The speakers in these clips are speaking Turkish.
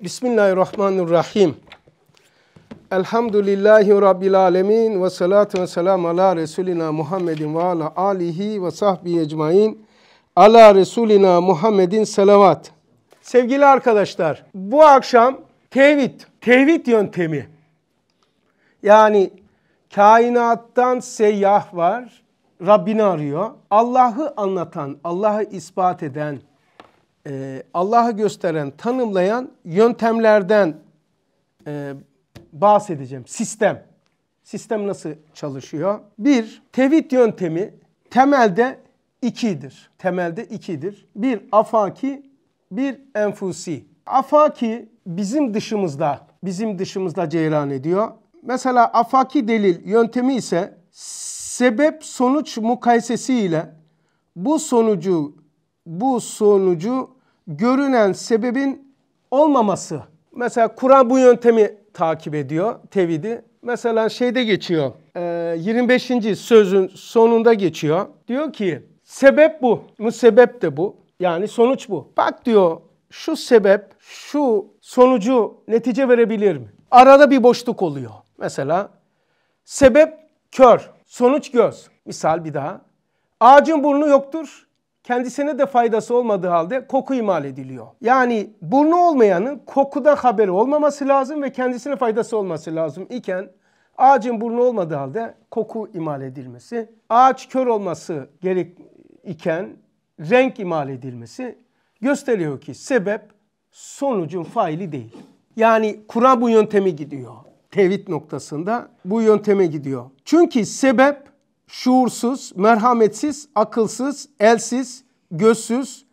Bismillahirrahmanirrahim. Elhamdülillahi Rabbil alemin ve salatu ve selamu ala Resulina Muhammedin ve ala alihi ve sahbihi ecmain. Ala Resulina Muhammedin selavat. Sevgili arkadaşlar, bu akşam tevhid, tevhid yöntemi. Yani kainattan seyyah var, Rabbini arıyor. Allah'ı anlatan, Allah'ı ispat eden, e, Allah'ı gösteren, tanımlayan yöntemlerden e, bahsedeceğim. Sistem. Sistem nasıl çalışıyor? Bir, tevhid yöntemi temelde ikidir. Temelde ikidir. Bir afaki, bir enfusi. Afaki bizim dışımızda, bizim dışımızda ceyran ediyor. Mesela afaki delil yöntemi ise sebep sonuç mukayesesi ile bu sonucu bu sonucu görünen sebebin olmaması. Mesela Kur'an bu yöntemi takip ediyor tevhidi. Mesela şeyde geçiyor. 25. E, sözün sonunda geçiyor. Diyor ki sebep bu. sebep de bu. Yani sonuç bu. Bak diyor şu sebep şu sonucu netice verebilir mi? Arada bir boşluk oluyor. Mesela sebep kör, sonuç göz. Misal bir daha. Ağacın burnu yoktur, kendisine de faydası olmadığı halde koku imal ediliyor. Yani burnu olmayanın kokudan haberi olmaması lazım ve kendisine faydası olması lazım iken ağacın burnu olmadığı halde koku imal edilmesi, ağaç kör olması gerek iken renk imal edilmesi gösteriyor ki sebep sonucun faili değil. Yani Kur'an bu yöntemi gidiyor. Tevhid noktasında bu yönteme gidiyor. Çünkü sebep şuursuz, merhametsiz, akılsız, elsiz, gözsüz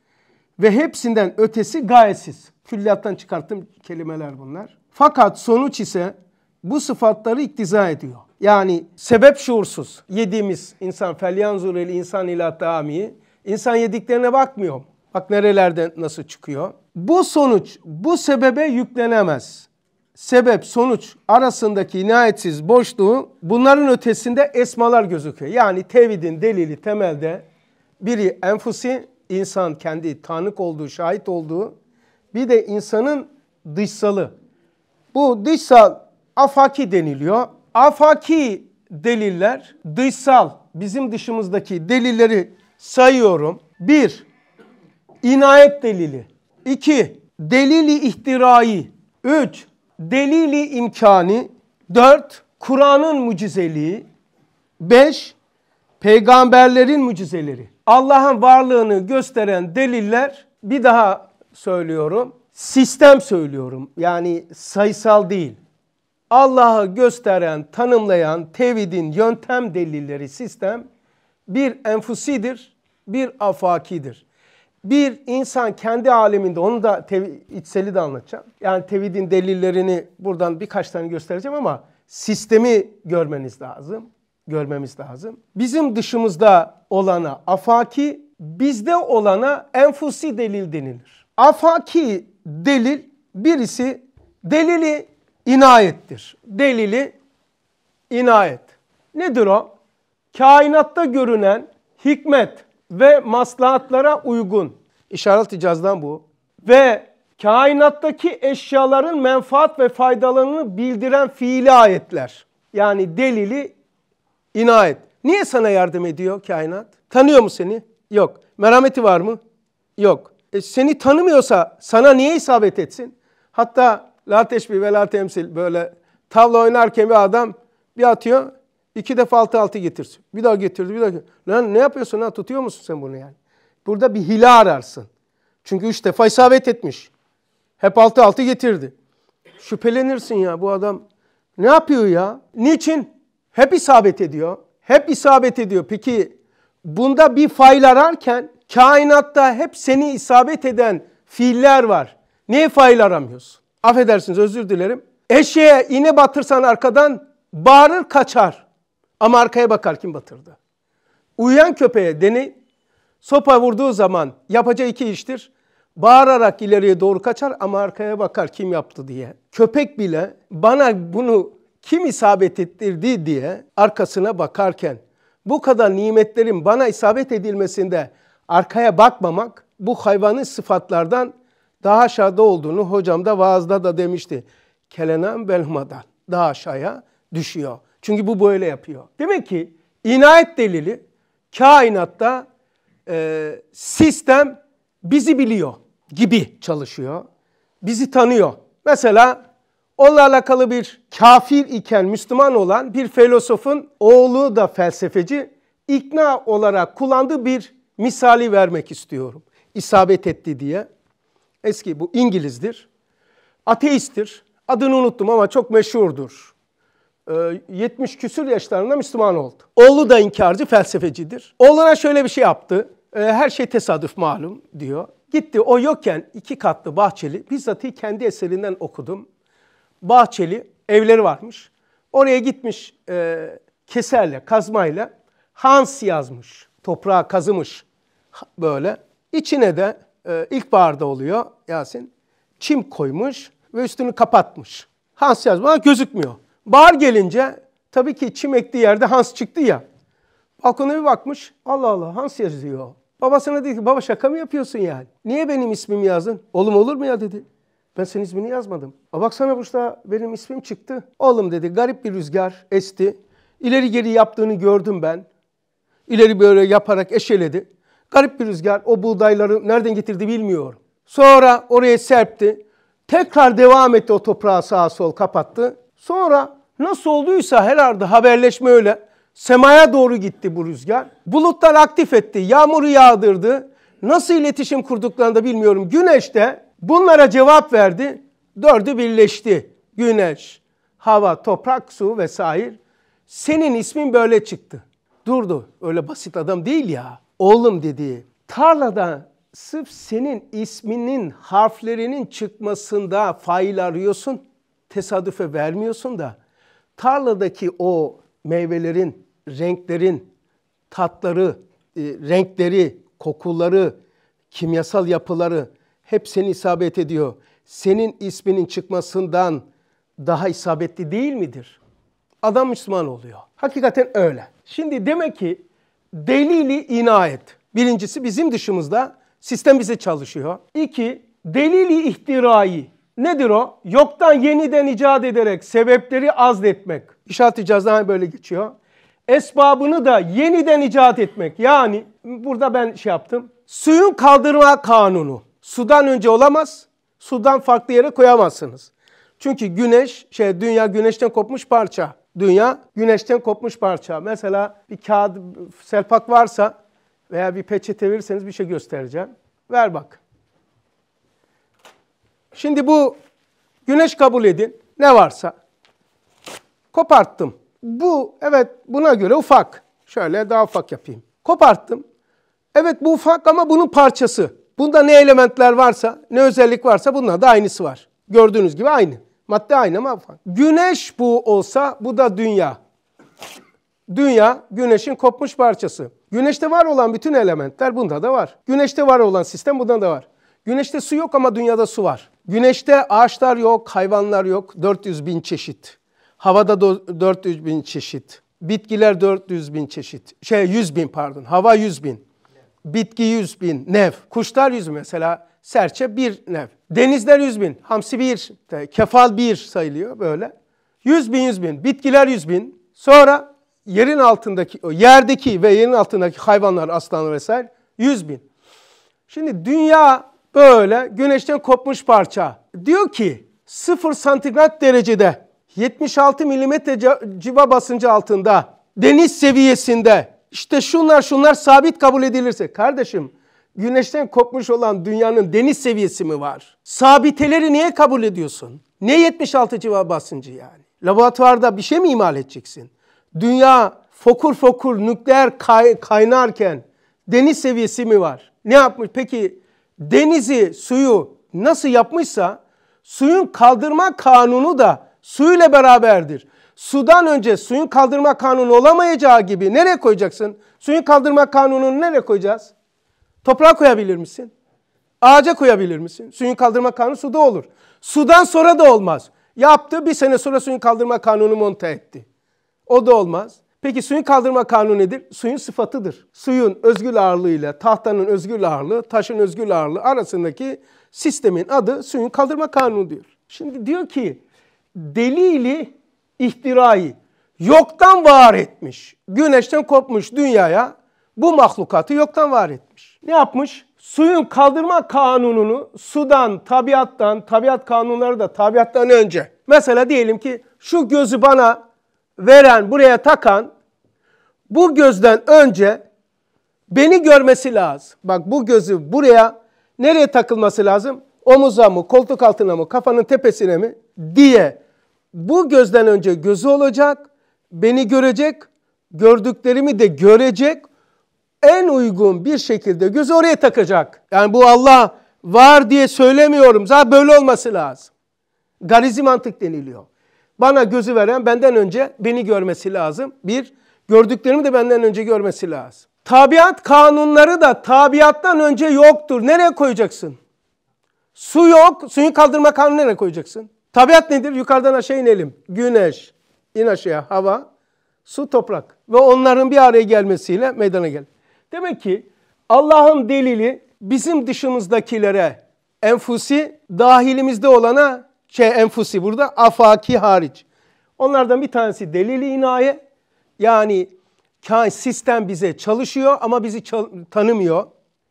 ve hepsinden ötesi gayesiz. Külliyattan çıkarttığım kelimeler bunlar. Fakat sonuç ise bu sıfatları iktiza ediyor. Yani sebep şuursuz yediğimiz insan felyanzureli insan ila tamiyi insan yediklerine bakmıyor. Bak nerelerde nasıl çıkıyor. Bu sonuç bu sebebe yüklenemez sebep sonuç arasındaki inayetsiz boşluğu bunların ötesinde esmalar gözüküyor. Yani tevhidin delili temelde biri enfusi insan kendi tanık olduğu, şahit olduğu bir de insanın dışsalı. Bu dışsal afaki deniliyor. Afaki deliller dışsal bizim dışımızdaki delilleri sayıyorum. Bir, inayet delili. iki delili ihtirai. Üç, delili imkani, 4 Kur'an'ın mucizeliği, 5 peygamberlerin mucizeleri. Allah'ın varlığını gösteren deliller bir daha söylüyorum. Sistem söylüyorum. Yani sayısal değil. Allah'ı gösteren, tanımlayan tevhidin yöntem delilleri sistem bir enfusidir, bir afakidir bir insan kendi aleminde onu da tev, içseli de anlatacağım. Yani tevhidin delillerini buradan birkaç tane göstereceğim ama sistemi görmeniz lazım. Görmemiz lazım. Bizim dışımızda olana afaki, bizde olana enfusi delil denilir. Afaki delil birisi delili inayettir. Delili inayet. Nedir o? Kainatta görünen hikmet, ve maslahatlara uygun. İşaret icazdan bu. Ve kainattaki eşyaların menfaat ve faydalarını bildiren fiili ayetler. Yani delili inayet. Niye sana yardım ediyor kainat? Tanıyor mu seni? Yok. Merhameti var mı? Yok. E seni tanımıyorsa sana niye isabet etsin? Hatta la teşbih ve la temsil böyle tavla oynarken bir adam bir atıyor İki defa altı altı getirsin. Bir daha getirdi, bir daha Lan ne yapıyorsun lan? Tutuyor musun sen bunu yani? Burada bir hile ararsın. Çünkü üç defa isabet etmiş. Hep altı altı getirdi. Şüphelenirsin ya bu adam ne yapıyor ya? Niçin? Hep isabet ediyor. Hep isabet ediyor. Peki bunda bir fail ararken kainatta hep seni isabet eden fiiller var. Niye fail aramıyorsun? Affedersiniz özür dilerim. Eşeğe iğne batırsan arkadan bağırır kaçar. Ama arkaya bakar kim batırdı. Uyuyan köpeğe deni sopa vurduğu zaman yapacağı iki iştir. Bağırarak ileriye doğru kaçar ama arkaya bakar kim yaptı diye. Köpek bile bana bunu kim isabet ettirdi diye arkasına bakarken bu kadar nimetlerin bana isabet edilmesinde arkaya bakmamak bu hayvanın sıfatlardan daha aşağıda olduğunu hocam da vaazda da demişti. Kelenen belmadan daha aşağıya düşüyor. Çünkü bu böyle yapıyor. Demek ki inayet delili kainatta e, sistem bizi biliyor gibi çalışıyor. Bizi tanıyor. Mesela onunla alakalı bir kafir iken Müslüman olan bir filozofun oğlu da felsefeci ikna olarak kullandığı bir misali vermek istiyorum. İsabet etti diye. Eski bu İngilizdir. Ateisttir. Adını unuttum ama çok meşhurdur. 70 ee, küsür yaşlarında Müslüman oldu. Oğlu da inkarcı, felsefecidir. Oğluna şöyle bir şey yaptı. Ee, her şey tesadüf malum diyor. Gitti o yokken iki katlı Bahçeli, bizzatihi kendi eserinden okudum. Bahçeli evleri varmış. Oraya gitmiş e, keserle, kazmayla Hans yazmış. Toprağa kazımış böyle. İçine de e, ilkbaharda oluyor Yasin. Çim koymuş ve üstünü kapatmış. Hans yazma gözükmüyor. Bahar gelince tabii ki çim ektiği yerde Hans çıktı ya. Balkona bir bakmış. Allah Allah Hans yazıyor. Babasına dedi ki baba şaka mı yapıyorsun yani? Niye benim ismimi yazdın? Oğlum olur mu ya dedi. Ben senin ismini yazmadım. A baksana burada benim ismim çıktı. Oğlum dedi garip bir rüzgar esti. İleri geri yaptığını gördüm ben. İleri böyle yaparak eşeledi. Garip bir rüzgar o buğdayları nereden getirdi bilmiyorum. Sonra oraya serpti. Tekrar devam etti o toprağı sağa sol kapattı. Sonra Nasıl olduysa herhalde haberleşme öyle. Semaya doğru gitti bu rüzgar. Bulutlar aktif etti, yağmuru yağdırdı. Nasıl iletişim kurduklarını da bilmiyorum. Güneş de bunlara cevap verdi. Dördü birleşti. Güneş, hava, toprak, su vesaire. Senin ismin böyle çıktı. Durdu. Öyle basit adam değil ya. Oğlum dedi. Tarlada sırf senin isminin harflerinin çıkmasında fail arıyorsun. Tesadüfe vermiyorsun da tarladaki o meyvelerin, renklerin, tatları, e, renkleri, kokuları, kimyasal yapıları hep seni isabet ediyor. Senin isminin çıkmasından daha isabetli değil midir? Adam Müslüman oluyor. Hakikaten öyle. Şimdi demek ki delili inayet. Birincisi bizim dışımızda sistem bize çalışıyor. İki, delili ihtirai. Nedir o? Yoktan yeniden icat ederek sebepleri azletmek. İşaret icazdan böyle geçiyor. Esbabını da yeniden icat etmek. Yani burada ben şey yaptım. Suyun kaldırma kanunu. Sudan önce olamaz. Sudan farklı yere koyamazsınız. Çünkü güneş, şey dünya güneşten kopmuş parça. Dünya güneşten kopmuş parça. Mesela bir kağıt, selpak varsa veya bir peçete verirseniz bir şey göstereceğim. Ver bak. Şimdi bu güneş kabul edin ne varsa koparttım. Bu evet buna göre ufak. Şöyle daha ufak yapayım. Koparttım. Evet bu ufak ama bunun parçası. Bunda ne elementler varsa, ne özellik varsa bununla da aynısı var. Gördüğünüz gibi aynı. Madde aynı ama ufak. Güneş bu olsa bu da dünya. Dünya güneşin kopmuş parçası. Güneşte var olan bütün elementler bunda da var. Güneşte var olan sistem bunda da var. Güneşte su yok ama dünyada su var. Güneşte ağaçlar yok, hayvanlar yok. 400 bin çeşit. Havada 400 bin çeşit. Bitkiler 400 bin çeşit. Şey 100 bin pardon. Hava 100 bin. Bitki 100 bin. Nev. Kuşlar 100 bin. Mesela serçe bir nev. Denizler 100 bin. Hamsi bir. Kefal bir sayılıyor böyle. 100 bin 100 bin. Bitkiler 100 bin. Sonra yerin altındaki, yerdeki ve yerin altındaki hayvanlar, aslanlar vesaire 100 bin. Şimdi dünya Böyle güneşten kopmuş parça. Diyor ki 0 santigrat derecede 76 milimetre civa basıncı altında deniz seviyesinde işte şunlar şunlar sabit kabul edilirse kardeşim güneşten kopmuş olan dünyanın deniz seviyesi mi var? Sabiteleri niye kabul ediyorsun? Ne 76 civa basıncı yani? Laboratuvarda bir şey mi imal edeceksin? Dünya fokur fokur nükleer kay kaynarken deniz seviyesi mi var? Ne yapmış? Peki denizi, suyu nasıl yapmışsa suyun kaldırma kanunu da suyla beraberdir. Sudan önce suyun kaldırma kanunu olamayacağı gibi nereye koyacaksın? Suyun kaldırma kanununu nereye koyacağız? Toprağa koyabilir misin? Ağaca koyabilir misin? Suyun kaldırma kanunu suda olur. Sudan sonra da olmaz. Yaptı bir sene sonra suyun kaldırma kanunu monte etti. O da olmaz. Peki suyun kaldırma kanunu nedir? Suyun sıfatıdır. Suyun özgül ağırlığı ile tahtanın özgül ağırlığı, taşın özgül ağırlığı arasındaki sistemin adı suyun kaldırma kanunu diyor. Şimdi diyor ki delili ihtirayı yoktan var etmiş. Güneşten kopmuş dünyaya bu mahlukatı yoktan var etmiş. Ne yapmış? Suyun kaldırma kanununu sudan, tabiattan, tabiat kanunları da tabiattan önce. Mesela diyelim ki şu gözü bana veren, buraya takan bu gözden önce beni görmesi lazım. Bak bu gözü buraya nereye takılması lazım? Omuza mı, koltuk altına mı, kafanın tepesine mi diye. Bu gözden önce gözü olacak, beni görecek, gördüklerimi de görecek. En uygun bir şekilde gözü oraya takacak. Yani bu Allah var diye söylemiyorum. Zaten böyle olması lazım. Garizi mantık deniliyor. Bana gözü veren benden önce beni görmesi lazım. Bir, gördüklerimi de benden önce görmesi lazım. Tabiat kanunları da tabiattan önce yoktur. Nereye koyacaksın? Su yok, suyu kaldırma kanunu nereye koyacaksın? Tabiat nedir? Yukarıdan aşağı inelim. Güneş, in aşağıya, hava, su, toprak ve onların bir araya gelmesiyle meydana gel. Demek ki Allah'ın delili bizim dışımızdakilere, enfusi dahilimizde olana şey enfusi burada afaki hariç. Onlardan bir tanesi delili inaye. Yani sistem bize çalışıyor ama bizi tanımıyor.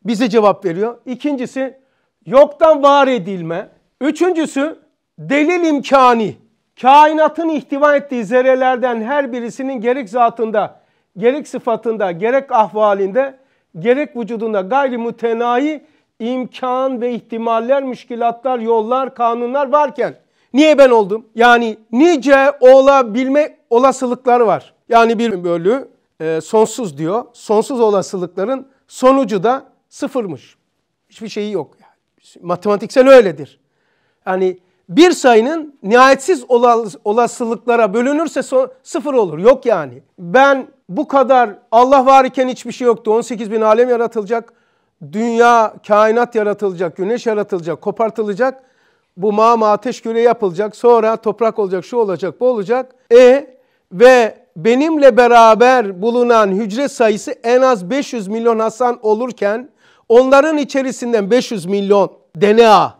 Bize cevap veriyor. İkincisi yoktan var edilme. Üçüncüsü delil imkani. Kainatın ihtiva ettiği zerrelerden her birisinin gerek zatında, gerek sıfatında, gerek ahvalinde, gerek vücudunda gayri mütenayi imkan ve ihtimaller, müşkilatlar, yollar, kanunlar varken niye ben oldum? Yani nice olabilme olasılıklar var. Yani bir bölü e, sonsuz diyor. Sonsuz olasılıkların sonucu da sıfırmış. Hiçbir şeyi yok. Matematiksel öyledir. Yani bir sayının nihayetsiz olasılıklara bölünürse so sıfır olur. Yok yani. Ben bu kadar Allah var iken hiçbir şey yoktu. 18 bin alem yaratılacak dünya, kainat yaratılacak, güneş yaratılacak, kopartılacak. Bu mağma ateş küre yapılacak. Sonra toprak olacak, şu olacak, bu olacak. E ve benimle beraber bulunan hücre sayısı en az 500 milyon Hasan olurken onların içerisinden 500 milyon DNA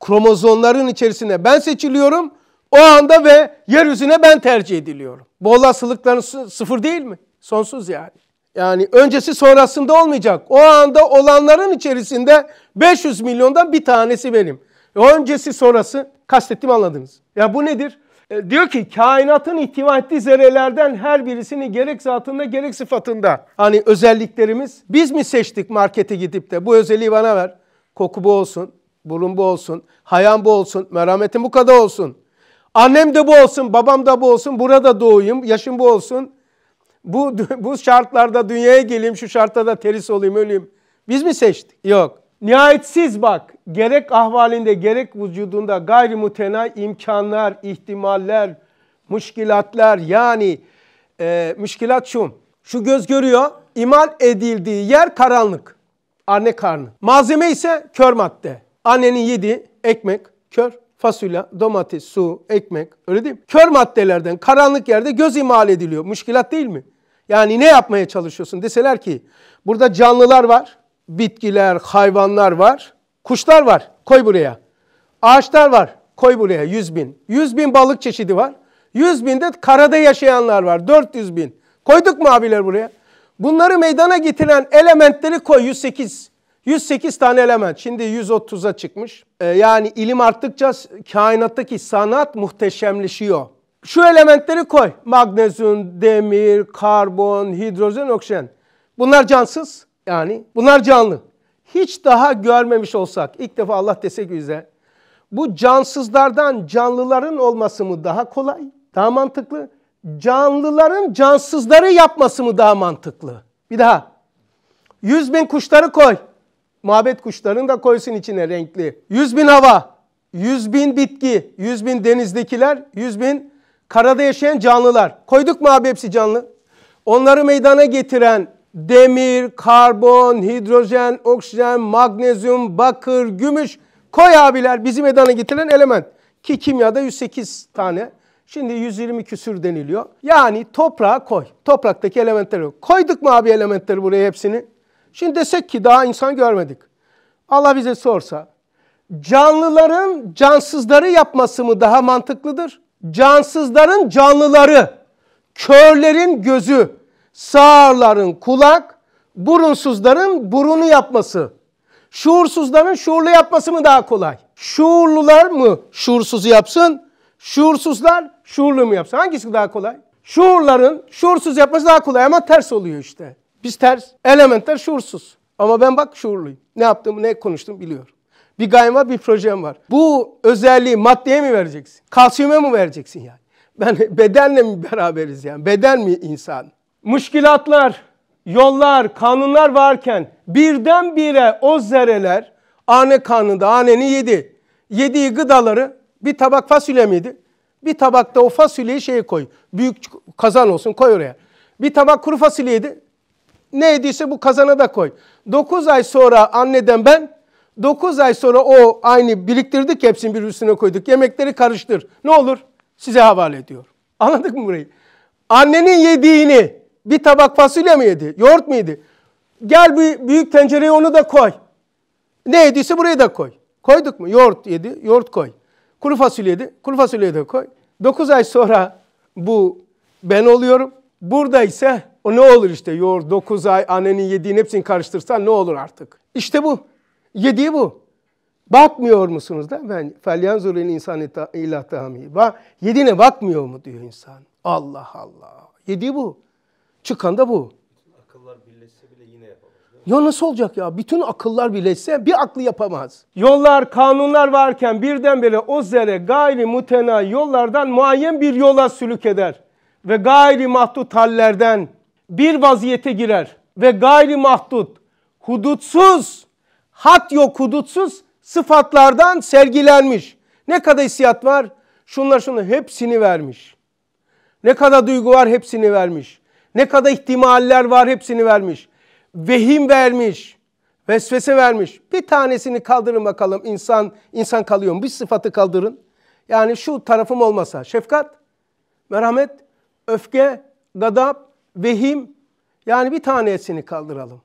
kromozomların içerisinde ben seçiliyorum. O anda ve yeryüzüne ben tercih ediliyorum. Bu olasılıkların sıfır değil mi? Sonsuz yani. Yani öncesi sonrasında olmayacak. O anda olanların içerisinde 500 milyondan bir tanesi benim. E, öncesi sonrası kastettim anladınız. Ya bu nedir? E, diyor ki kainatın ihtiva ettiği zerrelerden her birisini gerek zatında gerek sıfatında. Hani özelliklerimiz biz mi seçtik markete gidip de bu özelliği bana ver. Koku bu olsun, burun bu olsun, hayan bu olsun, merhametin bu kadar olsun. Annem de bu olsun, babam da bu olsun, burada doğayım, yaşım bu olsun, bu, bu şartlarda dünyaya geleyim, şu şartta da teris olayım, öleyim. Biz mi seçtik? Yok. Nihayetsiz bak, gerek ahvalinde gerek vücudunda gayri mutenay imkanlar, ihtimaller, müşkilatlar yani e, müşkilat şu. Şu göz görüyor, imal edildiği yer karanlık, anne karnı. Malzeme ise kör madde. Annenin yedi, ekmek, kör fasulye, domates, su, ekmek öyle değil mi? Kör maddelerden karanlık yerde göz imal ediliyor. Müşkilat değil mi? Yani ne yapmaya çalışıyorsun deseler ki burada canlılar var, bitkiler, hayvanlar var, kuşlar var koy buraya. Ağaçlar var koy buraya Yüz bin. yüz bin balık çeşidi var. yüz bin de karada yaşayanlar var dört yüz bin. Koyduk mu abiler buraya? Bunları meydana getiren elementleri koy 108. 108 tane element. Şimdi 130'a çıkmış. Ee, yani ilim arttıkça kainattaki sanat muhteşemleşiyor. Şu elementleri koy. Magnezyum, demir, karbon, hidrojen, oksijen. Bunlar cansız. Yani bunlar canlı. Hiç daha görmemiş olsak, ilk defa Allah dese bize, bu cansızlardan canlıların olması mı daha kolay, daha mantıklı? Canlıların cansızları yapması mı daha mantıklı? Bir daha. Yüz bin kuşları koy. Muhabbet kuşlarını da koysun içine renkli. Yüz bin hava, yüz bin bitki, yüz bin denizdekiler, yüz bin Karada yaşayan canlılar. Koyduk mu abi hepsi canlı? Onları meydana getiren demir, karbon, hidrojen, oksijen, magnezyum, bakır, gümüş koy abiler bizi meydana getiren element. Ki kimyada 108 tane. Şimdi 120 küsür deniliyor. Yani toprağa koy. Topraktaki elementleri Koyduk mu abi elementleri buraya hepsini? Şimdi desek ki daha insan görmedik. Allah bize sorsa canlıların cansızları yapması mı daha mantıklıdır? cansızların canlıları, körlerin gözü, sağırların kulak, burunsuzların burunu yapması, şuursuzların şuurlu yapması mı daha kolay? Şuurlular mı şuursuzu yapsın, şuursuzlar şuurlu mu yapsın? Hangisi daha kolay? Şuurların şuursuz yapması daha kolay ama ters oluyor işte. Biz ters, elementler şuursuz. Ama ben bak şuurluyum. Ne yaptığımı, ne konuştuğumu biliyorum. Bir gayma bir projem var. Bu özelliği maddeye mi vereceksin? Kalsiyuma mı vereceksin yani? Ben bedenle mi beraberiz yani? Beden mi insan? Müşkilatlar, yollar, kanunlar varken birdenbire o zereler anne kanında anneni yedi. Yediği gıdaları bir tabak fasulye miydi? Bir tabakta o fasulyeyi şeye koy. Büyük kazan olsun koy oraya. Bir tabak kuru fasulyeydi. Ne yediyse bu kazana da koy. 9 ay sonra anneden ben 9 ay sonra o aynı biriktirdik hepsini bir üstüne koyduk. Yemekleri karıştır. Ne olur? Size havale ediyor. Anladık mı burayı? Annenin yediğini bir tabak fasulye mi yedi? Yoğurt mu yedi? Gel bir büyük tencereye onu da koy. Ne yediyse buraya da koy. Koyduk mu? Yoğurt yedi, yoğurt koy. Kuru fasulye yedi, kuru fasulye de koy. 9 ay sonra bu ben oluyorum. Burada ise o ne olur işte yoğurt 9 ay annenin yediğini hepsini karıştırsan ne olur artık? İşte bu. Yediği bu. Bakmıyor musunuz da ben felyan zoruyla insan ilah tahmi. Bak, yediğine bakmıyor mu diyor insan. Allah Allah. Yediği bu. Çıkan da bu. akıllar birleşse bile yine yapamaz. Ya nasıl olacak ya? Bütün akıllar birleşse bir aklı yapamaz. Yollar, kanunlar varken birdenbire o zere gayri mutena yollardan muayyen bir yola sülük eder. Ve gayri mahdut hallerden bir vaziyete girer. Ve gayri mahdut, hudutsuz hat yok hudutsuz sıfatlardan sergilenmiş. Ne kadar hissiyat var? Şunlar şunu hepsini vermiş. Ne kadar duygu var hepsini vermiş. Ne kadar ihtimaller var hepsini vermiş. Vehim vermiş. Vesvese vermiş. Bir tanesini kaldırın bakalım insan insan kalıyor Bir sıfatı kaldırın. Yani şu tarafım olmasa şefkat, merhamet, öfke, gadap, vehim yani bir tanesini kaldıralım.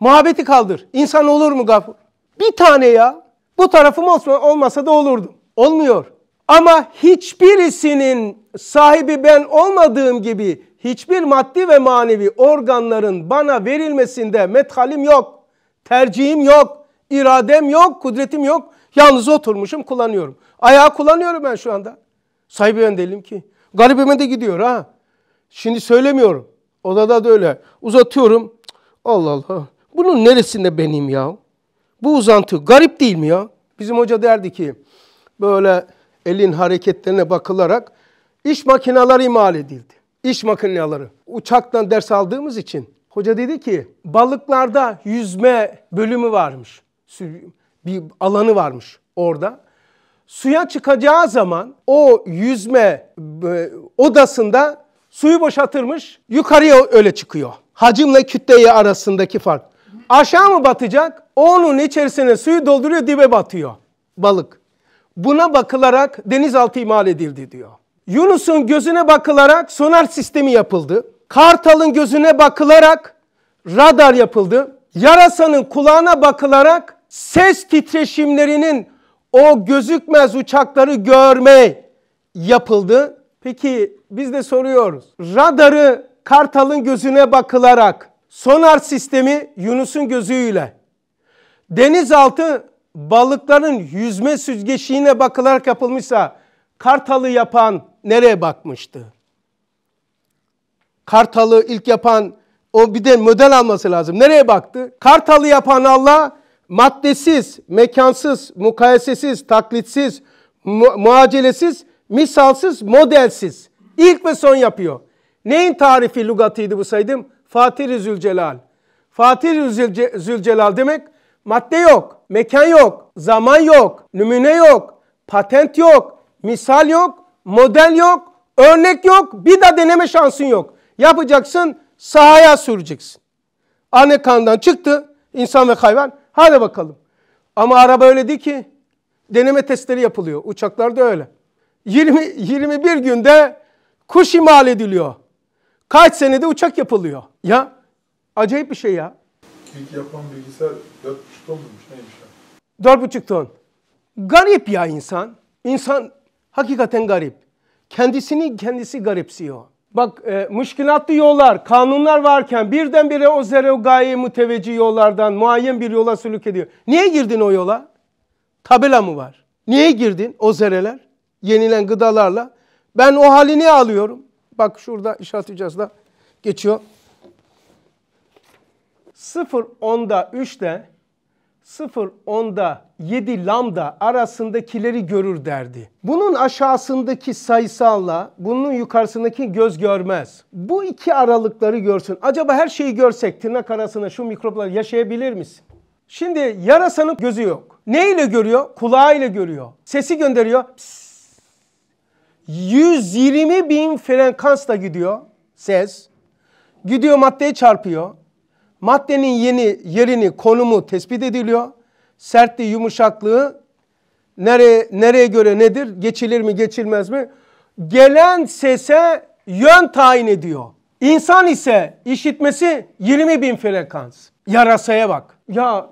Muhabbeti kaldır. İnsan olur mu gafur? Bir tane ya. Bu tarafım olsa, olmasa da olurdum. Olmuyor. Ama hiçbirisinin sahibi ben olmadığım gibi hiçbir maddi ve manevi organların bana verilmesinde methalim yok. Tercihim yok. iradem yok. Kudretim yok. Yalnız oturmuşum kullanıyorum. Ayağı kullanıyorum ben şu anda. Sahibi ben değilim ki. Garibime de gidiyor ha. Şimdi söylemiyorum. Odada da öyle. Uzatıyorum. Allah Allah. Bunun neresinde benim ya? Bu uzantı garip değil mi ya? Bizim hoca derdi ki böyle elin hareketlerine bakılarak iş makineleri imal edildi. İş makineleri. Uçaktan ders aldığımız için hoca dedi ki balıklarda yüzme bölümü varmış. Bir alanı varmış orada. Suya çıkacağı zaman o yüzme odasında suyu boşaltırmış. Yukarıya öyle çıkıyor. Hacimle kütleyi arasındaki fark. Aşağı mı batacak? Onun içerisine suyu dolduruyor dibe batıyor balık. Buna bakılarak denizaltı imal edildi diyor. Yunus'un gözüne bakılarak sonar sistemi yapıldı. Kartal'ın gözüne bakılarak radar yapıldı. Yarasanın kulağına bakılarak ses titreşimlerinin o gözükmez uçakları görme yapıldı. Peki biz de soruyoruz. Radarı kartalın gözüne bakılarak sonar sistemi Yunus'un gözüyle denizaltı balıkların yüzme süzgeçliğine bakılarak yapılmışsa Kartal'ı yapan nereye bakmıştı? Kartal'ı ilk yapan o bir de model alması lazım. Nereye baktı? Kartal'ı yapan Allah maddesiz, mekansız, mukayesesiz, taklitsiz, mu muacelesiz, misalsız, modelsiz. İlk ve son yapıyor. Neyin tarifi lügatıydı bu saydım? fatih Zülcelal. fatih Zülcelal demek madde yok, mekan yok, zaman yok, numune yok, patent yok, misal yok, model yok, örnek yok, bir de deneme şansın yok. Yapacaksın, sahaya süreceksin. Anne kanından çıktı insan ve hayvan. Hadi bakalım. Ama araba öyle değil ki. Deneme testleri yapılıyor. Uçaklarda öyle. 20, 21 günde kuş imal ediliyor. Kaç senede uçak yapılıyor. Ya acayip bir şey ya. İlk yapan bilgisayar 4,5 ton muymuş neymiş ya? 4,5 ton. Garip ya insan. İnsan hakikaten garip. Kendisini kendisi garipsiyor. Bak e, müşkilatlı yollar, kanunlar varken birdenbire o zero gaye mütevecci yollardan muayyen bir yola sülük ediyor. Niye girdin o yola? Tabela mı var? Niye girdin o zereler? Yenilen gıdalarla. Ben o halini alıyorum. Bak şurada işaret edeceğiz icazda geçiyor. 0 onda de 0 onda 7 lambda arasındakileri görür derdi. Bunun aşağısındaki sayısalla bunun yukarısındaki göz görmez. Bu iki aralıkları görsün. Acaba her şeyi görsek tırnak arasında şu mikroplar yaşayabilir misin? Şimdi yarasanın gözü yok. Ne ile görüyor? Kulağı ile görüyor. Sesi gönderiyor. Psst 120 bin frekansla gidiyor ses. Gidiyor maddeye çarpıyor. Maddenin yeni yerini, konumu tespit ediliyor. Sertliği, yumuşaklığı nereye, nereye göre nedir? Geçilir mi, geçilmez mi? Gelen sese yön tayin ediyor. İnsan ise işitmesi 20 bin frekans. Yarasaya bak. Ya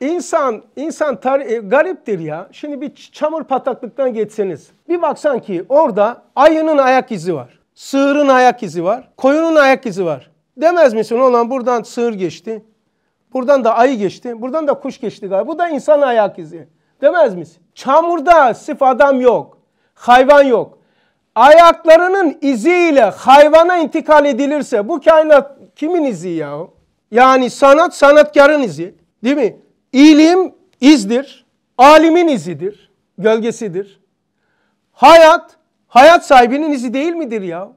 İnsan, insan tar- e, gariptir ya. Şimdi bir çamur pataklıktan geçseniz. Bir baksan ki orada ayının ayak izi var. Sığırın ayak izi var. Koyunun ayak izi var. Demez misin olan buradan sığır geçti. Buradan da ayı geçti. Buradan da kuş geçti galiba. Bu da insan ayak izi. Demez misin? Çamurda sif adam yok. Hayvan yok. Ayaklarının iziyle hayvana intikal edilirse bu kainat kimin izi ya? Yani sanat sanatkarın izi. Değil mi? İlim izdir, alimin izidir, gölgesidir. Hayat, hayat sahibinin izi değil midir ya?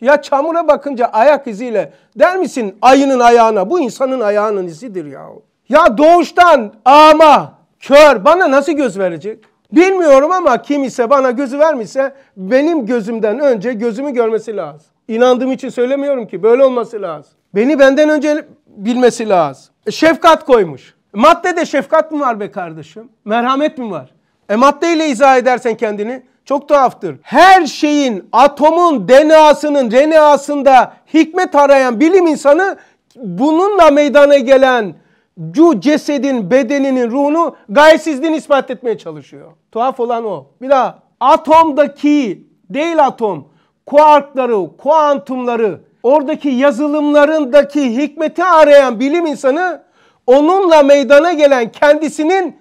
Ya çamura bakınca ayak iziyle der misin ayının ayağına bu insanın ayağının izidir ya. Ya doğuştan ama kör bana nasıl göz verecek? Bilmiyorum ama kim ise bana gözü vermişse benim gözümden önce gözümü görmesi lazım. İnandığım için söylemiyorum ki böyle olması lazım. Beni benden önce bilmesi lazım. Şefkat koymuş. Maddede şefkat mi var be kardeşim? Merhamet mi var? E maddeyle izah edersen kendini çok tuhaftır. Her şeyin atomun DNA'sının RNA'sında hikmet arayan bilim insanı bununla meydana gelen cu cesedin bedeninin ruhunu gayesizliğini ispat etmeye çalışıyor. Tuhaf olan o. Bir daha atomdaki değil atom kuarkları, kuantumları oradaki yazılımlarındaki hikmeti arayan bilim insanı onunla meydana gelen kendisinin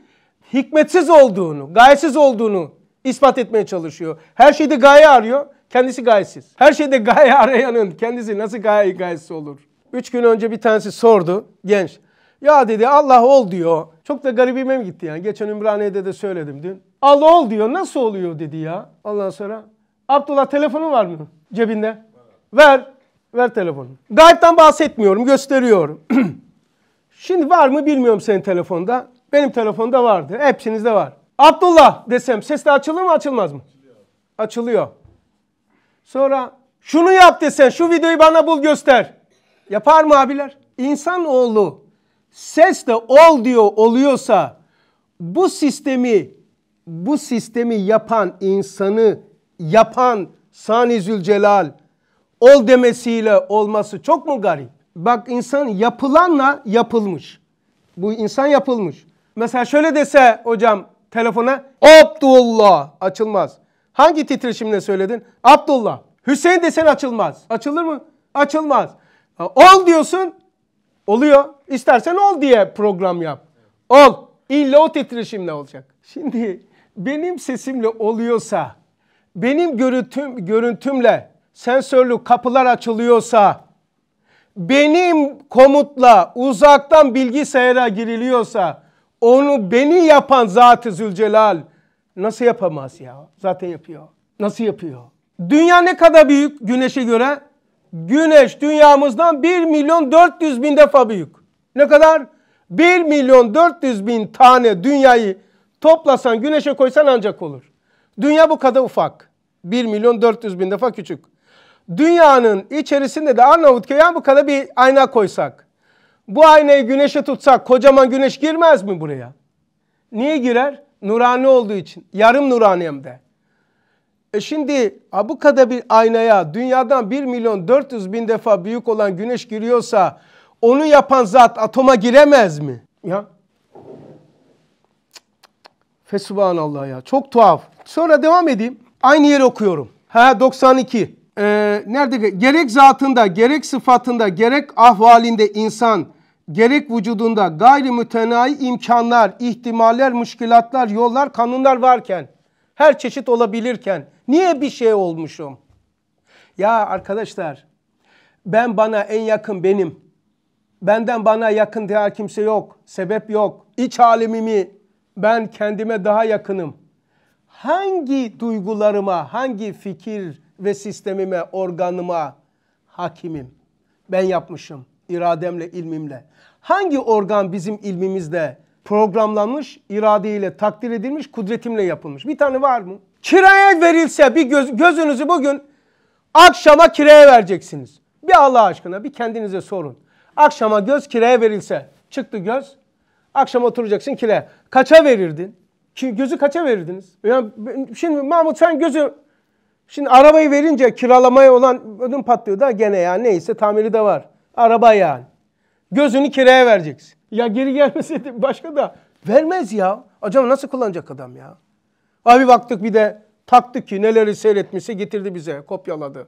hikmetsiz olduğunu, gayesiz olduğunu ispat etmeye çalışıyor. Her şeyde gaye arıyor, kendisi gayesiz. Her şeyde gaye arayanın kendisi nasıl gaye gayesiz olur? Üç gün önce bir tanesi sordu, genç. Ya dedi Allah ol diyor. Çok da garibime mi gitti yani. Geçen Ümraniye'de de söyledim dün. Allah ol diyor. Nasıl oluyor dedi ya. Ondan sonra Abdullah telefonu var mı cebinde? Ver. Ver telefonu. Gayipten bahsetmiyorum. Gösteriyorum. Şimdi var mı bilmiyorum senin telefonda. Benim telefonda vardı. Hepsinizde var. Abdullah desem ses de açılır mı açılmaz mı? Açılıyor. Sonra şunu yap desen şu videoyu bana bul göster. Yapar mı abiler? İnsan İnsanoğlu sesle ol diyor oluyorsa bu sistemi bu sistemi yapan insanı yapan Sani Zülcelal ol demesiyle olması çok mu garip? Bak insan yapılanla yapılmış. Bu insan yapılmış. Mesela şöyle dese hocam telefona Abdullah açılmaz. Hangi titreşimle söyledin? Abdullah. Hüseyin desen açılmaz. Açılır mı? Açılmaz. Ol diyorsun. Oluyor. İstersen ol diye program yap. Ol. İlla o titreşimle olacak. Şimdi benim sesimle oluyorsa, benim görüntüm, görüntümle sensörlü kapılar açılıyorsa, benim komutla uzaktan bilgisayara giriliyorsa onu beni yapan Zat-ı Zülcelal nasıl yapamaz ya? Zaten yapıyor. Nasıl yapıyor? Dünya ne kadar büyük güneşe göre? Güneş dünyamızdan 1 milyon 400 bin defa büyük. Ne kadar? 1 milyon 400 bin tane dünyayı toplasan güneşe koysan ancak olur. Dünya bu kadar ufak. 1 milyon 400 bin defa küçük dünyanın içerisinde de Arnavutköy'e bu kadar bir ayna koysak. Bu aynayı güneşe tutsak kocaman güneş girmez mi buraya? Niye girer? Nurani olduğu için. Yarım nurani hem de. E şimdi abukada bir aynaya dünyadan 1 milyon 400 bin defa büyük olan güneş giriyorsa onu yapan zat atoma giremez mi? Ya. Fesubhanallah ya çok tuhaf. Sonra devam edeyim. Aynı yeri okuyorum. Ha 92 e, nerede gerek zatında, gerek sıfatında, gerek ahvalinde insan, gerek vücudunda gayri mütenayi imkanlar, ihtimaller, müşkilatlar, yollar, kanunlar varken, her çeşit olabilirken niye bir şey olmuşum? Ya arkadaşlar ben bana en yakın benim. Benden bana yakın diye kimse yok. Sebep yok. İç alemimi ben kendime daha yakınım. Hangi duygularıma, hangi fikir, ve sistemime, organıma hakimim. Ben yapmışım irademle, ilmimle. Hangi organ bizim ilmimizde programlanmış, iradeyle takdir edilmiş, kudretimle yapılmış? Bir tane var mı? Kiraya verilse bir göz, gözünüzü bugün akşama kiraya vereceksiniz. Bir Allah aşkına bir kendinize sorun. Akşama göz kiraya verilse çıktı göz. Akşam oturacaksın kiraya. Kaça verirdin? Gözü kaça verirdiniz? Yani şimdi Mahmut sen gözü Şimdi arabayı verince kiralamaya olan ödüm patlıyor da gene ya neyse tamiri de var. Araba yani. Gözünü kiraya vereceksin. Ya geri gelmeseydi başka da vermez ya. Acaba nasıl kullanacak adam ya? Abi baktık bir de taktık ki neleri seyretmişse getirdi bize kopyaladı.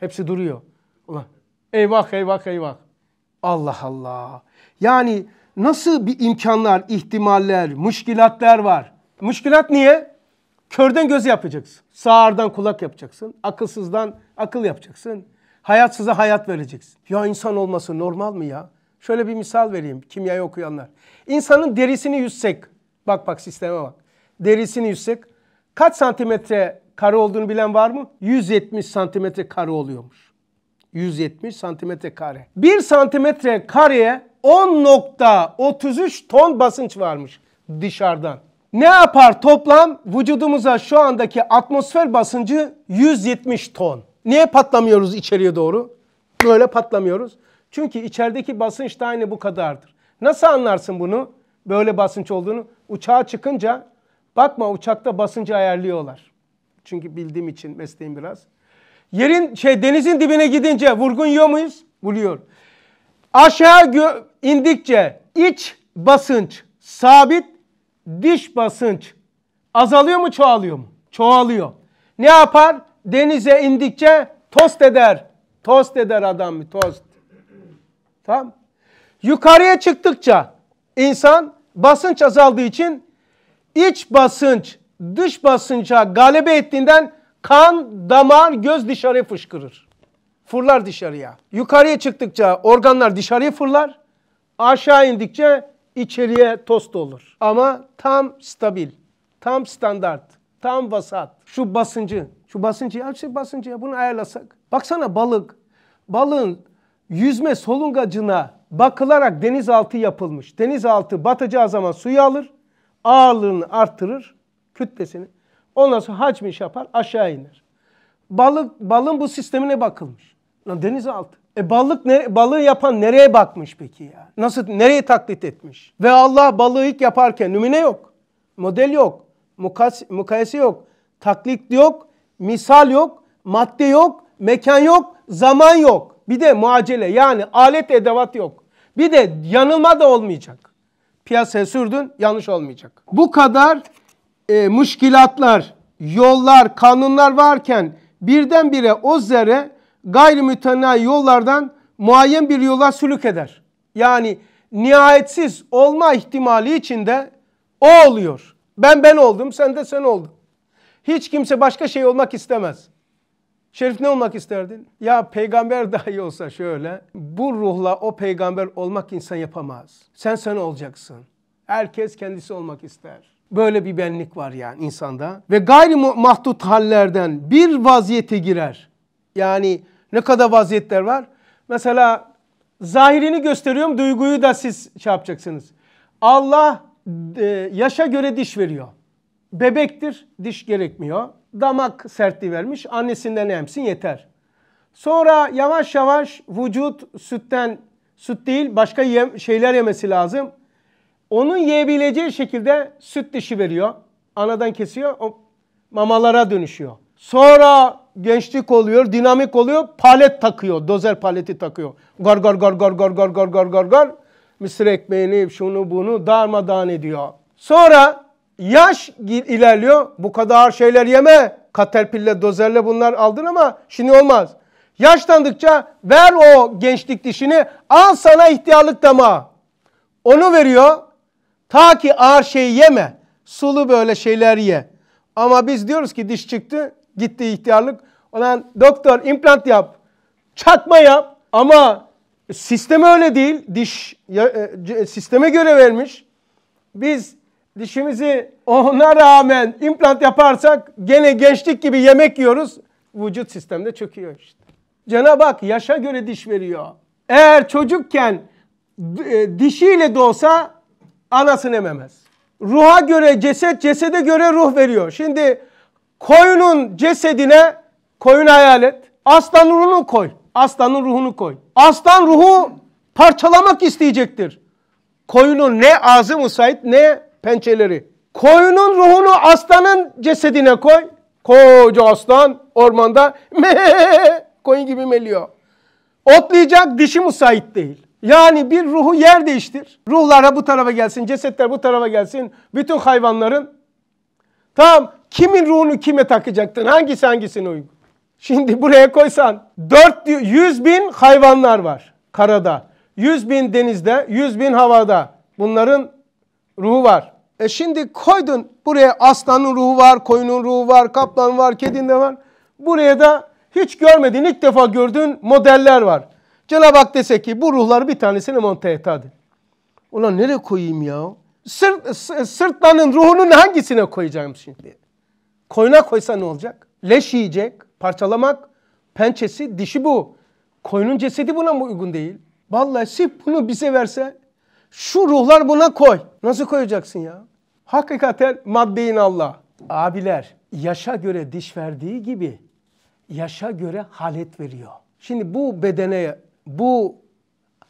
Hepsi duruyor. Ulan eyvah eyvah eyvah. Allah Allah. Yani nasıl bir imkanlar, ihtimaller, müşkilatlar var. Müşkilat niye? Körden göz yapacaksın. Sağırdan kulak yapacaksın. Akılsızdan akıl yapacaksın. Hayatsıza hayat vereceksin. Ya insan olması normal mi ya? Şöyle bir misal vereyim kimyayı okuyanlar. İnsanın derisini yüzsek. Bak bak sisteme bak. Derisini yüzsek. Kaç santimetre kare olduğunu bilen var mı? 170 santimetre kare oluyormuş. 170 santimetre kare. 1 santimetre kareye 10.33 ton basınç varmış dışarıdan. Ne yapar toplam? Vücudumuza şu andaki atmosfer basıncı 170 ton. Niye patlamıyoruz içeriye doğru? Böyle patlamıyoruz. Çünkü içerideki basınç da aynı bu kadardır. Nasıl anlarsın bunu? Böyle basınç olduğunu. Uçağa çıkınca bakma uçakta basıncı ayarlıyorlar. Çünkü bildiğim için mesleğim biraz. Yerin şey denizin dibine gidince vurgun yiyor muyuz? Vuruyor. Aşağı indikçe iç basınç sabit dış basınç azalıyor mu çoğalıyor mu? Çoğalıyor. Ne yapar? Denize indikçe tost eder. Tost eder adamı tost. Tamam. Yukarıya çıktıkça insan basınç azaldığı için iç basınç dış basınca galebe ettiğinden kan, damar, göz dışarıya fışkırır. Fırlar dışarıya. Yukarıya çıktıkça organlar dışarıya fırlar. Aşağı indikçe içeriye tost olur. Ama tam stabil, tam standart, tam vasat. Şu basıncı, şu basıncı, ya şu basıncı ya bunu ayarlasak. Baksana balık, balığın yüzme solungacına bakılarak denizaltı yapılmış. Denizaltı batacağı zaman suyu alır, ağırlığını artırır, kütlesini. Ondan sonra hacmi yapar, aşağı iner. Balık, balın bu sistemine bakılmış. Lan denizaltı. E balık ne, balığı yapan nereye bakmış peki ya? Nasıl nereye taklit etmiş? Ve Allah balığı ilk yaparken nümine yok. Model yok. Mukas, mukayese yok. Taklit yok. Misal yok. Madde yok. Mekan yok. Zaman yok. Bir de muacele yani alet edevat yok. Bir de yanılma da olmayacak. Piyasaya sürdün yanlış olmayacak. Bu kadar e, müşkilatlar, yollar, kanunlar varken birdenbire o zerre gayrimütenai yollardan muayyen bir yola sülük eder. Yani nihayetsiz olma ihtimali içinde o oluyor. Ben ben oldum, sen de sen oldun. Hiç kimse başka şey olmak istemez. Şerif ne olmak isterdin? Ya peygamber dahi olsa şöyle. Bu ruhla o peygamber olmak insan yapamaz. Sen sen olacaksın. Herkes kendisi olmak ister. Böyle bir benlik var yani insanda. Ve gayri mahdut hallerden bir vaziyete girer. Yani ne kadar vaziyetler var. Mesela zahirini gösteriyorum duyguyu da siz şey yapacaksınız. Allah e, yaşa göre diş veriyor. Bebektir diş gerekmiyor. Damak sertliği vermiş annesinden emsin yeter. Sonra yavaş yavaş vücut sütten süt değil başka yem, şeyler yemesi lazım. Onun yiyebileceği şekilde süt dişi veriyor. Anadan kesiyor o mamalara dönüşüyor. Sonra gençlik oluyor, dinamik oluyor. Palet takıyor, dozer paleti takıyor. Gar gar gar gar gar gar gar gar gar gar. Mısır ekmeğini şunu bunu darmadağın ediyor. Sonra yaş ilerliyor. Bu kadar şeyler yeme. Caterpillar, dozerle bunlar aldın ama şimdi olmaz. Yaşlandıkça ver o gençlik dişini al sana ihtiyarlık dama. Onu veriyor. Ta ki ağır şeyi yeme. Sulu böyle şeyler ye. Ama biz diyoruz ki diş çıktı gitti ihtiyarlık. Olan doktor implant yap. Çakma yap. Ama sistem öyle değil. Diş ya, e, e sisteme göre vermiş. Biz dişimizi ona rağmen implant yaparsak gene gençlik gibi yemek yiyoruz. Vücut sistemde çöküyor işte. Cenab-ı Hak yaşa göre diş veriyor. Eğer çocukken e, dişiyle de olsa anasını ememez. Ruha göre ceset, cesede göre ruh veriyor. Şimdi koyunun cesedine Koyun hayal et. Aslan ruhunu koy. Aslanın ruhunu koy. Aslan ruhu parçalamak isteyecektir. Koyunun ne ağzı müsait ne pençeleri. Koyunun ruhunu aslanın cesedine koy. Koca aslan ormanda me koyun gibi meliyor. Otlayacak dişi müsait değil. Yani bir ruhu yer değiştir. Ruhlara bu tarafa gelsin, cesetler bu tarafa gelsin. Bütün hayvanların. Tam kimin ruhunu kime takacaktın? Hangisi hangisine uygun? Şimdi buraya koysan 400 bin hayvanlar var karada. 100 bin denizde, 100 bin havada. Bunların ruhu var. E şimdi koydun buraya aslanın ruhu var, koyunun ruhu var, kaplan var, kedin de var. Buraya da hiç görmediğin, ilk defa gördüğün modeller var. Cenab-ı Hak dese ki bu ruhları bir tanesini monte et hadi. Ulan nereye koyayım ya? Sırt, sırtlanın ruhunun hangisine koyacağım şimdi? Koyuna koysa ne olacak? Leş yiyecek parçalamak pençesi, dişi bu. Koyunun cesedi buna mı uygun değil? Vallahi sip bunu bize verse şu ruhlar buna koy. Nasıl koyacaksın ya? Hakikaten maddeyin Allah. Abiler yaşa göre diş verdiği gibi yaşa göre halet veriyor. Şimdi bu bedene bu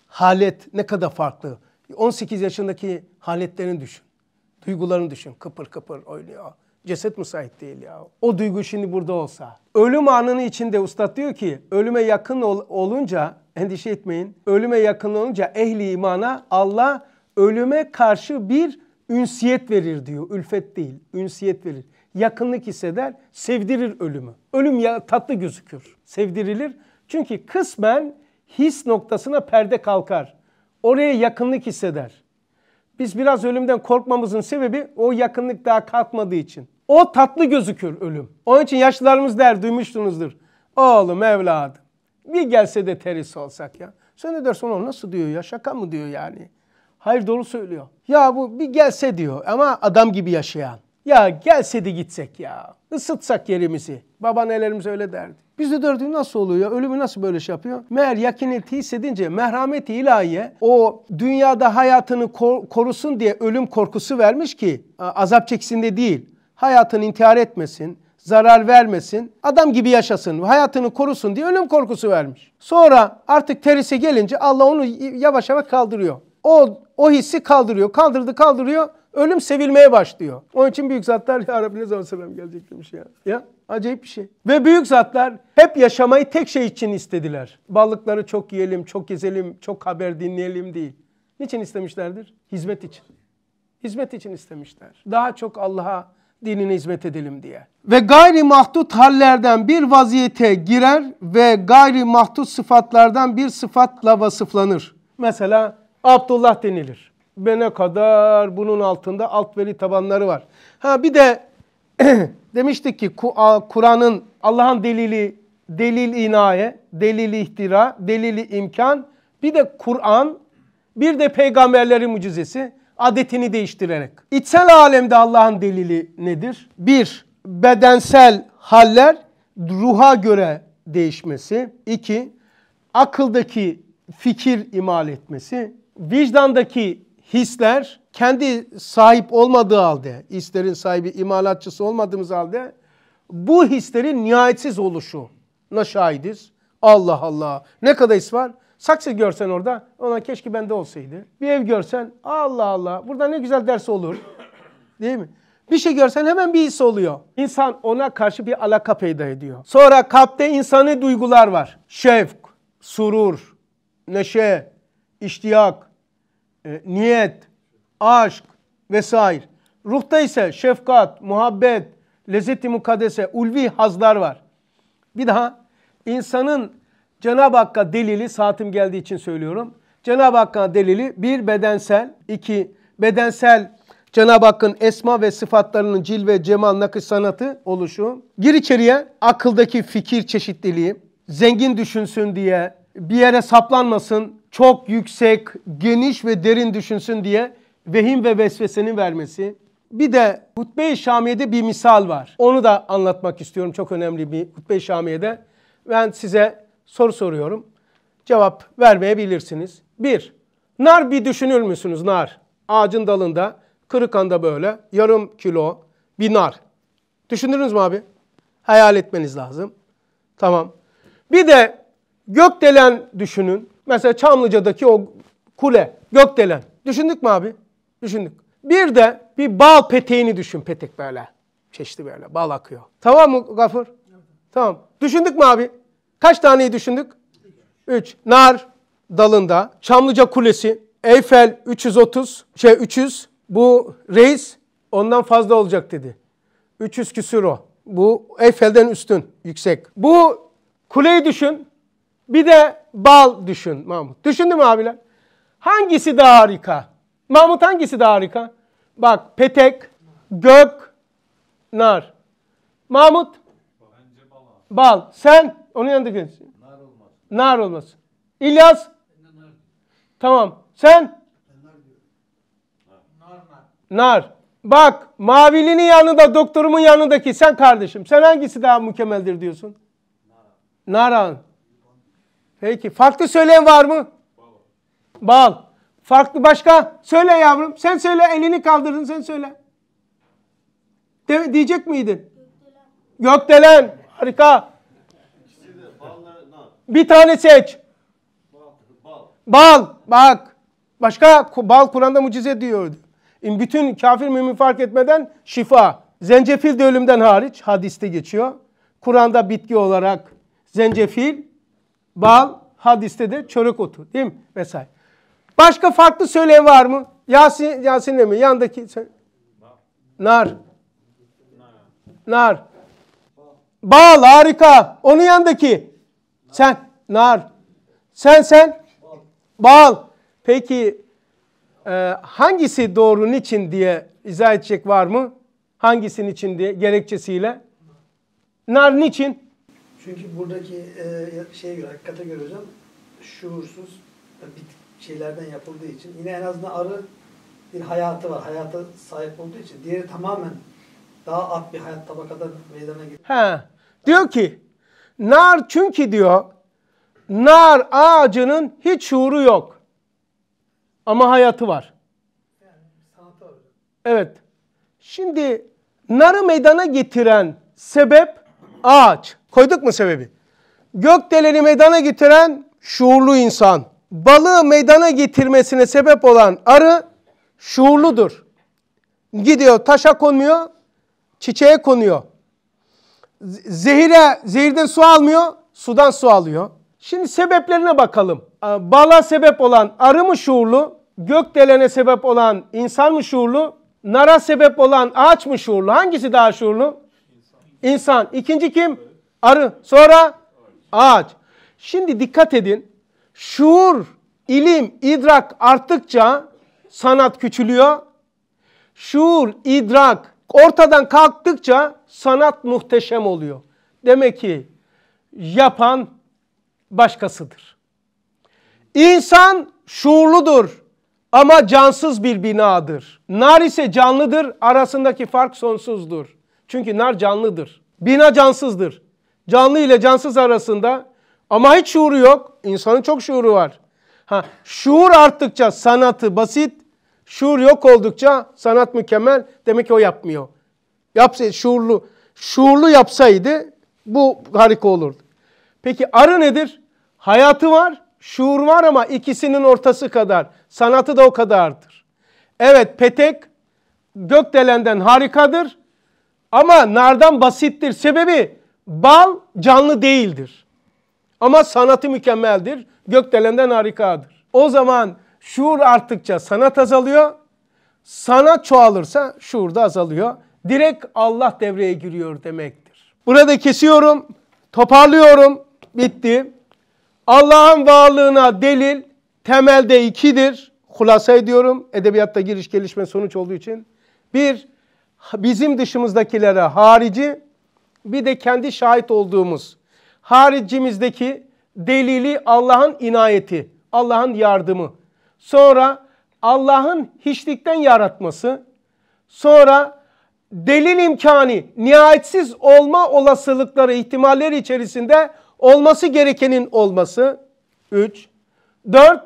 halet ne kadar farklı. 18 yaşındaki haletlerini düşün. Duygularını düşün. Kıpır kıpır oynuyor. Ceset müsait değil ya. O duygu şimdi burada olsa. Ölüm anını içinde usta diyor ki ölüme yakın ol, olunca endişe etmeyin. Ölüme yakın olunca ehli imana Allah ölüme karşı bir ünsiyet verir diyor. Ülfet değil, ünsiyet verir. Yakınlık hisseder, sevdirir ölümü. Ölüm ya, tatlı gözükür, sevdirilir. Çünkü kısmen his noktasına perde kalkar. Oraya yakınlık hisseder. Biz biraz ölümden korkmamızın sebebi o yakınlık daha kalkmadığı için. O tatlı gözükür ölüm. Onun için yaşlılarımız der duymuştunuzdur. Oğlum evladım bir gelse de terisi olsak ya. Sen ne dersin oğlum nasıl diyor ya şaka mı diyor yani. Hayır dolu söylüyor. Ya bu bir gelse diyor ama adam gibi yaşayan. Ya gelse de gitsek ya. Isıtsak yerimizi. ellerimiz öyle derdi. Biz de dördüğü nasıl oluyor ya? Ölümü nasıl böyle şey yapıyor? Meğer yakineti hissedince merhameti ilahiye o dünyada hayatını korusun diye ölüm korkusu vermiş ki azap çeksin de değil hayatın intihar etmesin, zarar vermesin, adam gibi yaşasın, hayatını korusun diye ölüm korkusu vermiş. Sonra artık terisi gelince Allah onu yavaş yavaş kaldırıyor. O, o hissi kaldırıyor, kaldırdı kaldırıyor, ölüm sevilmeye başlıyor. Onun için büyük zatlar ya Rabbi ne zaman selam gelecek demiş ya. Ya acayip bir şey. Ve büyük zatlar hep yaşamayı tek şey için istediler. Balıkları çok yiyelim, çok gezelim, çok haber dinleyelim değil. Niçin istemişlerdir? Hizmet için. Hizmet için istemişler. Daha çok Allah'a dinine hizmet edelim diye. Ve gayri mahdut hallerden bir vaziyete girer ve gayri mahdut sıfatlardan bir sıfatla vasıflanır. Mesela Abdullah denilir. Ve ne kadar bunun altında alt veli tabanları var. Ha bir de demiştik ki Kur'an'ın Allah'ın delili, delil inaye, delili ihtira, delili imkan, bir de Kur'an, bir de peygamberlerin mucizesi adetini değiştirerek. İçsel alemde Allah'ın delili nedir? Bir, bedensel haller ruha göre değişmesi. İki, akıldaki fikir imal etmesi. Vicdandaki hisler kendi sahip olmadığı halde, hislerin sahibi imalatçısı olmadığımız halde bu hislerin nihayetsiz oluşuna şahidiz. Allah Allah. Ne kadar his var? Saksı görsen orada, ona keşke bende olsaydı. Bir ev görsen, Allah Allah, burada ne güzel ders olur. Değil mi? Bir şey görsen hemen bir his oluyor. İnsan ona karşı bir alaka peyda ediyor. Sonra kalpte insani duygular var. Şevk, surur, neşe, iştiyak, e, niyet, aşk vesaire. Ruhta ise şefkat, muhabbet, lezzeti mukaddese, ulvi hazlar var. Bir daha insanın Cenab-ı Hakk'a delili saatim geldiği için söylüyorum. Cenab-ı Hakk'a delili bir bedensel, iki bedensel Cenab-ı Hakk'ın esma ve sıfatlarının ve cemal, nakış sanatı oluşu. Gir içeriye akıldaki fikir çeşitliliği, zengin düşünsün diye, bir yere saplanmasın, çok yüksek, geniş ve derin düşünsün diye vehim ve vesvesenin vermesi. Bir de Hutbe-i Şamiye'de bir misal var. Onu da anlatmak istiyorum. Çok önemli bir Hutbe-i Şamiye'de. Ben size soru soruyorum. Cevap vermeyebilirsiniz. Bir, nar bir düşünür müsünüz nar? Ağacın dalında, kırıkanda böyle yarım kilo bir nar. Düşündünüz mü abi? Hayal etmeniz lazım. Tamam. Bir de gökdelen düşünün. Mesela Çamlıca'daki o kule, gökdelen. Düşündük mü abi? Düşündük. Bir de bir bal peteğini düşün petek böyle. Çeşitli böyle bal akıyor. Tamam mı Gafur? Tamam. Düşündük mü abi? Kaç taneyi düşündük? 3. Nar dalında, Çamlıca Kulesi, Eyfel 330, şey 300. Bu reis ondan fazla olacak dedi. 300 küsür o. Bu Eyfel'den üstün, yüksek. Bu kuleyi düşün. Bir de bal düşün Mahmut. Düşündün mü abiler? Hangisi daha harika? Mahmut hangisi daha harika? Bak petek, gök, nar. Mahmut? Bal. Sen? Onun yanındaki Nar olmaz. Nar olmasın. İlyas. Tamam. Sen? Nar. Nar. Bak mavilinin yanında doktorumun yanındaki sen kardeşim. Sen hangisi daha mükemmeldir diyorsun? Nar. Naran. Peki. Farklı söyleyen var mı? Bal. Bal. Farklı başka? Söyle yavrum. Sen söyle. Elini kaldırdın sen söyle. De diyecek miydin? Gökdelen. Gökdelen. Harika. Bir tane seç. Bal. Bal. Bak. Başka bal Kur'an'da mucize diyordu. Bütün kafir mümin fark etmeden şifa. Zencefil de ölümden hariç hadiste geçiyor. Kur'an'da bitki olarak zencefil, bal, hadiste de çörek otu değil mi? Vesaire. Başka farklı söyleyen var mı? Yasin, Yasin mi? Yandaki nar. Nar. Bal harika. Onun yanındaki sen. Nar. Sen sen. Bal. Peki e, hangisi doğrunun için diye izah edecek var mı? Hangisinin için diye gerekçesiyle? Nar niçin? Çünkü buradaki e, şeye göre, hakikate göre hocam şuursuz bir şeylerden yapıldığı için yine en azından arı bir hayatı var. Hayata sahip olduğu için. Diğeri tamamen daha alt bir hayat tabakada meydana geliyor. He. Diyor ki Nar çünkü diyor nar ağacının hiç şuuru yok. Ama hayatı var. Evet. Şimdi narı meydana getiren sebep ağaç. Koyduk mu sebebi? Gökdeleni meydana getiren şuurlu insan. Balığı meydana getirmesine sebep olan arı şuurludur. Gidiyor taşa konuyor, çiçeğe konuyor. Zehire, zehirden su almıyor, sudan su alıyor. Şimdi sebeplerine bakalım. Ee, Bala sebep olan arı mı şuurlu? Gökdelene sebep olan insan mı şuurlu? Nara sebep olan ağaç mı şuurlu? Hangisi daha şuurlu? İnsan. İkinci kim? Arı. Sonra ağaç. Şimdi dikkat edin. Şuur, ilim, idrak arttıkça sanat küçülüyor. Şuur, idrak, ortadan kalktıkça sanat muhteşem oluyor. Demek ki yapan başkasıdır. İnsan şuurludur ama cansız bir binadır. Nar ise canlıdır, arasındaki fark sonsuzdur. Çünkü nar canlıdır. Bina cansızdır. Canlı ile cansız arasında ama hiç şuuru yok. İnsanın çok şuuru var. Ha, şuur arttıkça sanatı basit, Şuur yok oldukça sanat mükemmel. Demek ki o yapmıyor. Yapsaydı şuurlu, şuurlu yapsaydı bu harika olurdu. Peki arı nedir? Hayatı var, şuur var ama ikisinin ortası kadar. Sanatı da o kadardır. Evet petek gökdelenden harikadır ama nardan basittir. Sebebi bal canlı değildir. Ama sanatı mükemmeldir. Gökdelenden harikadır. O zaman Şuur arttıkça sanat azalıyor. Sanat çoğalırsa şuur da azalıyor. Direkt Allah devreye giriyor demektir. Burada kesiyorum, toparlıyorum. Bitti. Allah'ın varlığına delil temelde ikidir. Kulasa ediyorum. Edebiyatta giriş gelişme sonuç olduğu için. Bir, bizim dışımızdakilere harici, bir de kendi şahit olduğumuz haricimizdeki delili Allah'ın inayeti, Allah'ın yardımı. Sonra Allah'ın hiçlikten yaratması. Sonra delil imkani, nihayetsiz olma olasılıkları, ihtimalleri içerisinde olması gerekenin olması. 3. 4.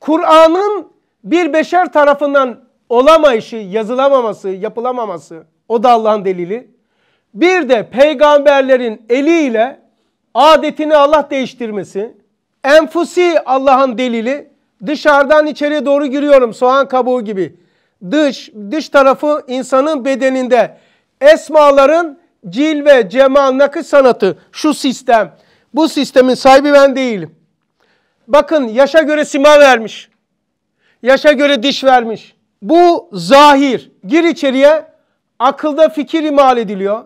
Kur'an'ın bir beşer tarafından olamayışı, yazılamaması, yapılamaması. O da Allah'ın delili. Bir de peygamberlerin eliyle adetini Allah değiştirmesi. Enfusi Allah'ın delili. Dışarıdan içeriye doğru giriyorum soğan kabuğu gibi. Dış, dış tarafı insanın bedeninde. Esmaların cilve, cemal, nakış sanatı şu sistem. Bu sistemin sahibi ben değilim. Bakın yaşa göre sima vermiş. Yaşa göre diş vermiş. Bu zahir. Gir içeriye akılda fikir imal ediliyor.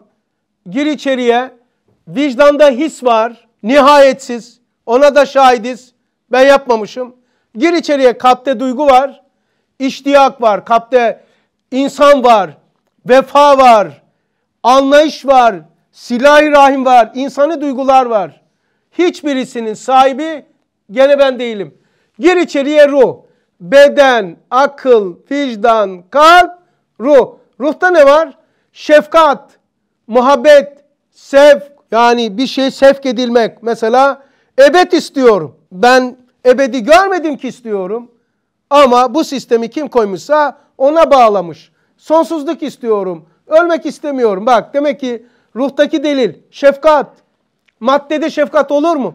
Gir içeriye vicdanda his var. Nihayetsiz. Ona da şahidiz. Ben yapmamışım. Gir içeriye kalpte duygu var, iştiyak var, kalpte insan var, vefa var, anlayış var, silah-ı rahim var, insanı duygular var. Hiçbirisinin sahibi gene ben değilim. Gir içeriye ruh. Beden, akıl, vicdan, kalp, ruh. Ruhta ne var? Şefkat, muhabbet, sevk. Yani bir şey sevk edilmek. Mesela ebed istiyorum. Ben Ebedi görmedim ki istiyorum. Ama bu sistemi kim koymuşsa ona bağlamış. Sonsuzluk istiyorum. Ölmek istemiyorum. Bak demek ki ruhtaki delil şefkat. Maddede şefkat olur mu?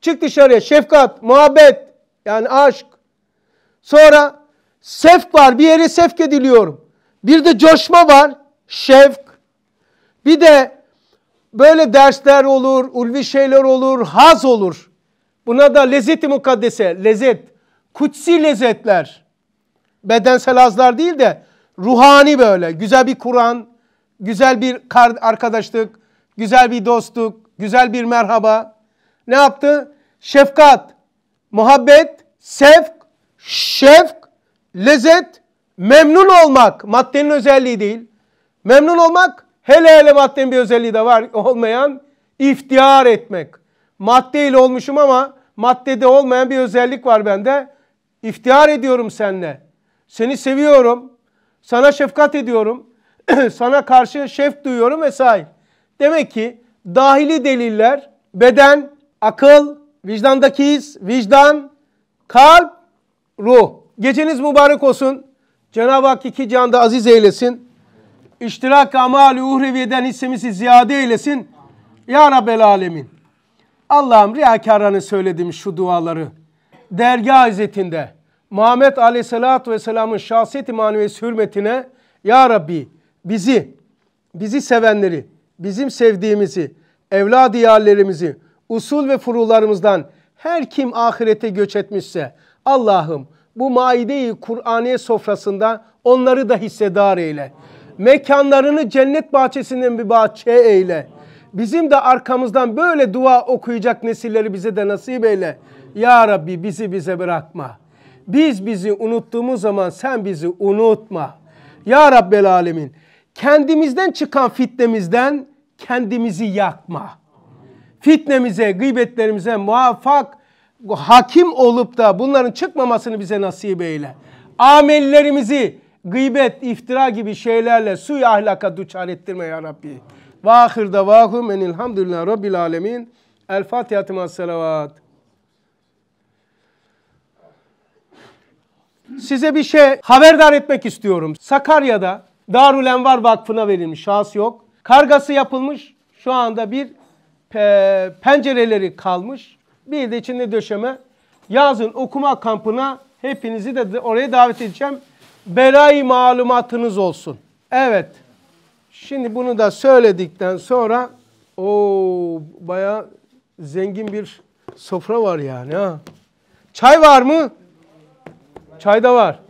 Çık dışarıya şefkat, muhabbet yani aşk. Sonra sevk var bir yere sevk ediliyorum. Bir de coşma var şefk. Bir de böyle dersler olur, ulvi şeyler olur, haz olur. Buna da lezzeti mukaddese, lezzet, kutsi lezzetler. Bedensel azlar değil de ruhani böyle. Güzel bir Kur'an, güzel bir arkadaşlık, güzel bir dostluk, güzel bir merhaba. Ne yaptı? Şefkat, muhabbet, sevk, şefk, lezzet, memnun olmak. Maddenin özelliği değil. Memnun olmak hele hele maddenin bir özelliği de var olmayan iftihar etmek. Maddeyle olmuşum ama maddede olmayan bir özellik var bende. İftihar ediyorum seninle. Seni seviyorum. Sana şefkat ediyorum. sana karşı şef duyuyorum vesaire. Demek ki dahili deliller beden, akıl, vicdandaki his, vicdan, kalp, ruh. Geceniz mübarek olsun. Cenab-ı Hak iki canda aziz eylesin. İştirak amali uhreviyeden hissemizi ziyade eylesin. Ya Rabbel Alemin. Allah'ım riyakarlarına söyledim şu duaları dergah izzetinde Muhammed Aleyhisselatü Vesselam'ın şahsiyet-i manevesi hürmetine Ya Rabbi bizi, bizi sevenleri, bizim sevdiğimizi, evlad diyarlarımızı, usul ve furularımızdan her kim ahirete göç etmişse Allah'ım bu maide-i Kur'aniye sofrasında onları da hissedar eyle. Mekanlarını cennet bahçesinden bir bahçe eyle bizim de arkamızdan böyle dua okuyacak nesilleri bize de nasip eyle. Ya Rabbi bizi bize bırakma. Biz bizi unuttuğumuz zaman sen bizi unutma. Ya Rabbel Alemin kendimizden çıkan fitnemizden kendimizi yakma. Fitnemize, gıybetlerimize muvaffak, hakim olup da bunların çıkmamasını bize nasip eyle. Amellerimizi gıybet, iftira gibi şeylerle suyu ahlaka duçar ettirme ya Rabbi. Ve ahir davahum ilhamdülillah rabbil alemin. El Fatiha tıma selavat. Size bir şey haberdar etmek istiyorum. Sakarya'da Darül Envar Vakfı'na verilmiş şahıs yok. Kargası yapılmış. Şu anda bir pe pencereleri kalmış. Bir de içinde döşeme. Yazın okuma kampına hepinizi de oraya davet edeceğim. Belayı malumatınız olsun. Evet. Şimdi bunu da söyledikten sonra o baya zengin bir sofra var yani ha. Çay var mı? Çay da var.